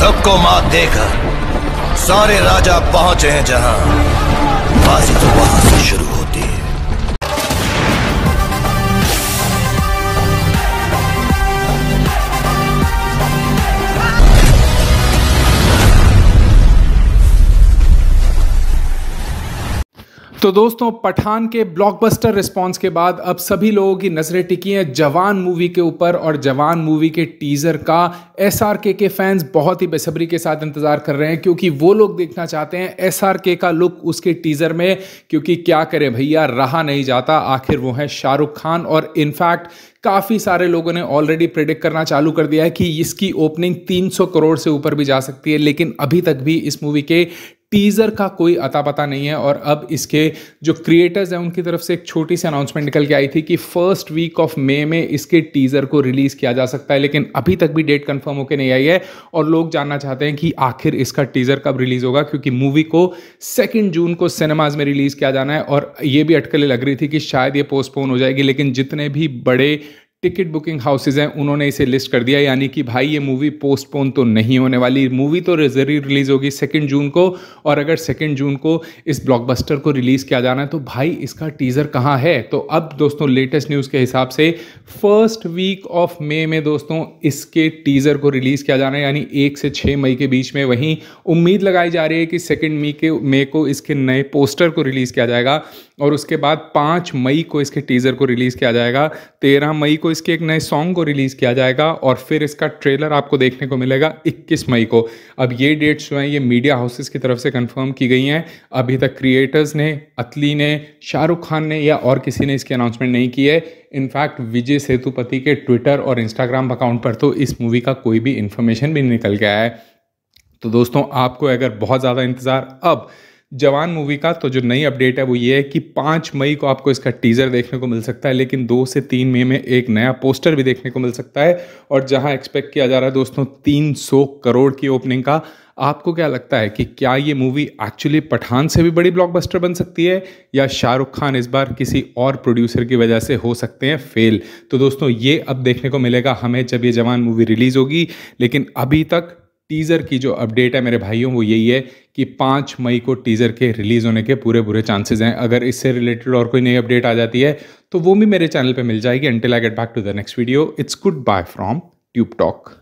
सबको मात देकर सारे राजा पहुंचे हैं जहां फांसी तो वहां से शुरू हो तो दोस्तों पठान के ब्लॉकबस्टर रिस्पांस के बाद अब सभी लोगों की नज़रें टिकी हैं जवान मूवी के ऊपर और जवान मूवी के टीज़र का एस के फैंस बहुत ही बेसब्री के साथ इंतज़ार कर रहे हैं क्योंकि वो लोग देखना चाहते हैं एस का लुक उसके टीज़र में क्योंकि क्या करें भैया रहा नहीं जाता आखिर वो है शाहरुख खान और इनफैक्ट काफ़ी सारे लोगों ने ऑलरेडी प्रिडिक्ट करना चालू कर दिया है कि इसकी ओपनिंग 300 करोड़ से ऊपर भी जा सकती है लेकिन अभी तक भी इस मूवी के टीज़र का कोई अता पता नहीं है और अब इसके जो क्रिएटर्स हैं उनकी तरफ से एक छोटी सी अनाउंसमेंट निकल के आई थी कि फर्स्ट वीक ऑफ मे में इसके टीज़र को रिलीज़ किया जा सकता है लेकिन अभी तक भी डेट कंफर्म होकर नहीं आई है और लोग जानना चाहते हैं कि आखिर इसका टीज़र कब रिलीज़ होगा क्योंकि मूवी को सेकेंड जून को सिनेमाज में रिलीज़ किया जाना है और ये भी अटकलें लग रही थी कि शायद ये पोस्टपोन हो जाएगी लेकिन जितने भी बड़े टिकट बुकिंग हाउसेज हैं उन्होंने इसे लिस्ट कर दिया यानी कि भाई ये मूवी पोस्टपोन तो नहीं होने वाली मूवी तो जरूर रिलीज़ होगी सेकेंड जून को और अगर सेकेंड जून को इस ब्लॉकबस्टर को रिलीज़ किया जाना है तो भाई इसका टीज़र कहाँ है तो अब दोस्तों लेटेस्ट न्यूज़ के हिसाब से फर्स्ट वीक ऑफ मे में दोस्तों इसके टीज़र को रिलीज़ किया जाना है यानी एक से छः मई के बीच में वहीं उम्मीद लगाई जा रही है कि सेकेंड मई के मे को इसके नए पोस्टर को रिलीज़ किया जाएगा और उसके बाद पाँच मई को इसके टीज़र को रिलीज़ किया जाएगा तेरह मई को इसके एक नए सॉन्ग को रिलीज़ किया जाएगा और फिर इसका ट्रेलर आपको देखने को मिलेगा 21 मई को अब ये डेट्स जो हैं ये मीडिया हाउसेस की तरफ से कंफर्म की गई हैं अभी तक क्रिएटर्स ने अतली ने शाहरुख खान ने या और किसी ने इसकी अनाउंसमेंट नहीं की है इनफैक्ट विजय सेतुपति के ट्विटर और इंस्टाग्राम अकाउंट पर तो इस मूवी का कोई भी इन्फॉर्मेशन भी निकल गया है तो दोस्तों आपको अगर बहुत ज़्यादा इंतज़ार अब जवान मूवी का तो जो नई अपडेट है वो ये है कि पाँच मई को आपको इसका टीज़र देखने को मिल सकता है लेकिन दो से तीन मई में, में एक नया पोस्टर भी देखने को मिल सकता है और जहां एक्सपेक्ट किया जा रहा है दोस्तों तीन सौ करोड़ की ओपनिंग का आपको क्या लगता है कि क्या ये मूवी एक्चुअली पठान से भी बड़ी ब्लॉकबस्टर बन सकती है या शाहरुख खान इस बार किसी और प्रोड्यूसर की वजह से हो सकते हैं फेल तो दोस्तों ये अब देखने को मिलेगा हमें जब ये जवान मूवी रिलीज़ होगी लेकिन अभी तक टीज़र की जो अपडेट है मेरे भाइयों वो यही है कि पाँच मई को टीज़र के रिलीज़ होने के पूरे पूरे चांसेस हैं अगर इससे रिलेटेड और कोई नई अपडेट आ जाती है तो वो भी मेरे चैनल पे मिल जाएगी until I get back to the next video it's goodbye from Tube talk